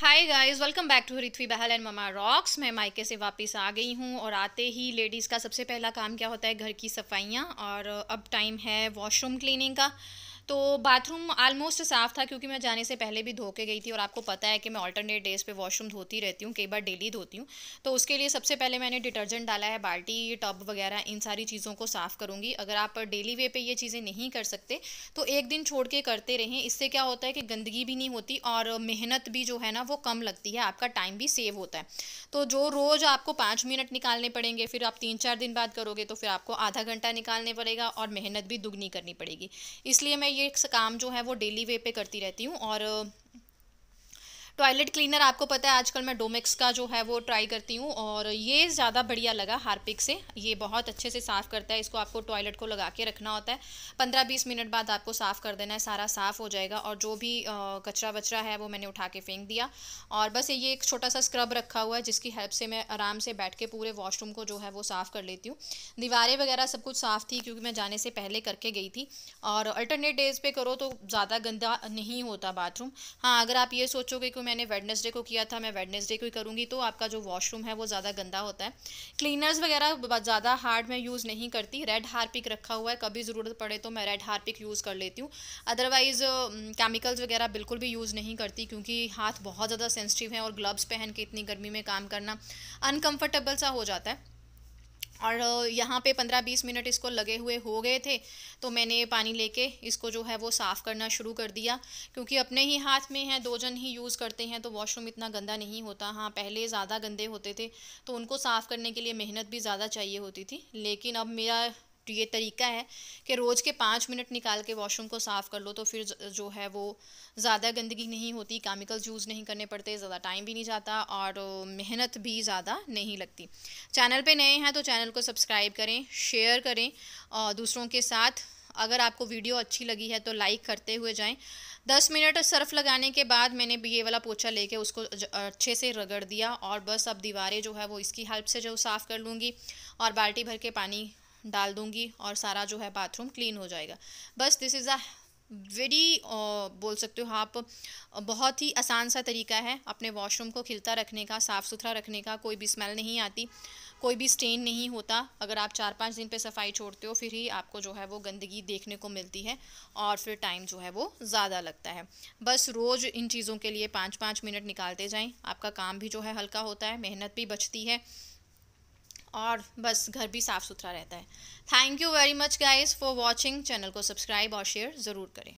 hi guys welcome back to Rithvi Bahl and mama rocks मैं मायके से वापस आ गई हूँ और आते ही लेडीज़ का सबसे पहला काम क्या होता है घर की सफाइयाँ और अब टाइम है वॉशरूम क्लीनिंग का तो बाथरूम आलमोस्ट साफ़ था क्योंकि मैं जाने से पहले भी धो के गई थी और आपको पता है कि मैं ऑल्टरनेट डेज़ पे वॉशरूम धोती रहती हूँ कई बार डेली धोती हूँ तो उसके लिए सबसे पहले मैंने डिटर्जेंट डाला है बाल्टी टब वगैरह इन सारी चीज़ों को साफ़ करूँगी अगर आप डेली वे पर ये चीज़ें नहीं कर सकते तो एक दिन छोड़ के करते रहें इससे क्या होता है कि गंदगी भी नहीं होती और मेहनत भी जो है ना वो कम लगती है आपका टाइम भी सेव होता है तो जो रोज़ आपको पाँच मिनट निकालने पड़ेंगे फिर आप तीन चार दिन बाद करोगे तो फिर आपको आधा घंटा निकालने पड़ेगा और मेहनत भी दुगनी करनी पड़ेगी इसलिए मैं ये काम जो है वो डेली वे पे करती रहती हूँ और टॉयलेट क्लीनर आपको पता है आजकल मैं डोमेक्स का जो है वो ट्राई करती हूँ और ये ज़्यादा बढ़िया लगा हार्पिक से ये बहुत अच्छे से साफ़ करता है इसको आपको टॉयलेट को लगा के रखना होता है पंद्रह बीस मिनट बाद आपको साफ़ कर देना है सारा साफ़ हो जाएगा और जो भी कचरा वचरा है वो मैंने उठा के फेंक दिया और बस ये एक छोटा सा स्क्रब रखा हुआ है जिसकी हेल्प से मैं आराम से बैठ के पूरे वॉशरूम को जो है वो साफ़ कर लेती हूँ दीवारें वगैरह सब कुछ साफ़ थी क्योंकि मैं जाने से पहले करके गई थी और अल्टरनेट डेज़ पर करो तो ज़्यादा गंदा नहीं होता बाथरूम हाँ अगर आप ये सोचोगे कि मैंने वेडनेसडे को किया था मैं वेडनेसडे को ही करूँगी तो आपका जो वॉशरूम है वो ज़्यादा गंदा होता है क्लीनर्स वगैरह ज़्यादा हार्ड मैं यूज़ नहीं करती रेड हार्पिक रखा हुआ है कभी ज़रूरत पड़े तो मैं रेड हार्पिक यूज़ कर लेती हूँ अदरवाइज़ केमिकल्स वगैरह बिल्कुल भी यूज़ नहीं करती क्योंकि हाथ बहुत ज़्यादा सेंसिटिव हैं और ग्लव्स पहन के इतनी गर्मी में काम करना अनकम्फर्टेबल सा हो जाता है और यहाँ पे पंद्रह बीस मिनट इसको लगे हुए हो गए थे तो मैंने पानी लेके इसको जो है वो साफ़ करना शुरू कर दिया क्योंकि अपने ही हाथ में है दो जन ही यूज़ करते हैं तो वॉशरूम इतना गंदा नहीं होता हाँ पहले ज़्यादा गंदे होते थे तो उनको साफ़ करने के लिए मेहनत भी ज़्यादा चाहिए होती थी लेकिन अब मेरा तो ये तरीका है कि रोज़ के पाँच मिनट निकाल के वॉशरूम को साफ़ कर लो तो फिर जो है वो ज़्यादा गंदगी नहीं होती केमिकल्स यूज़ नहीं करने पड़ते ज़्यादा टाइम भी नहीं जाता और मेहनत भी ज़्यादा नहीं लगती चैनल पे नए हैं तो चैनल को सब्सक्राइब करें शेयर करें और दूसरों के साथ अगर आपको वीडियो अच्छी लगी है तो लाइक करते हुए जाएं दस मिनट सर्फ लगाने के बाद मैंने ये वाला पोछा लेके उसको अच्छे से रगड़ दिया और बस अब दीवारें जो है वो इसकी हेल्प से जो साफ़ कर लूँगी और बाल्टी भर के पानी डाल दूंगी और सारा जो है बाथरूम क्लीन हो जाएगा बस दिस इज़ अ वेरी बोल सकते हो आप बहुत ही आसान सा तरीका है अपने वॉशरूम को खिलता रखने का साफ़ सुथरा रखने का कोई भी स्मेल नहीं आती कोई भी स्टेन नहीं होता अगर आप चार पाँच दिन पे सफाई छोड़ते हो फिर ही आपको जो है वो गंदगी देखने को मिलती है और फिर टाइम जो है वो ज़्यादा लगता है बस रोज़ इन चीज़ों के लिए पाँच पाँच मिनट निकालते जाएँ आपका काम भी जो है हल्का होता है मेहनत भी बचती है और बस घर भी साफ़ सुथरा रहता है thank you very much guys for watching channel को सब्सक्राइब और शेयर ज़रूर करें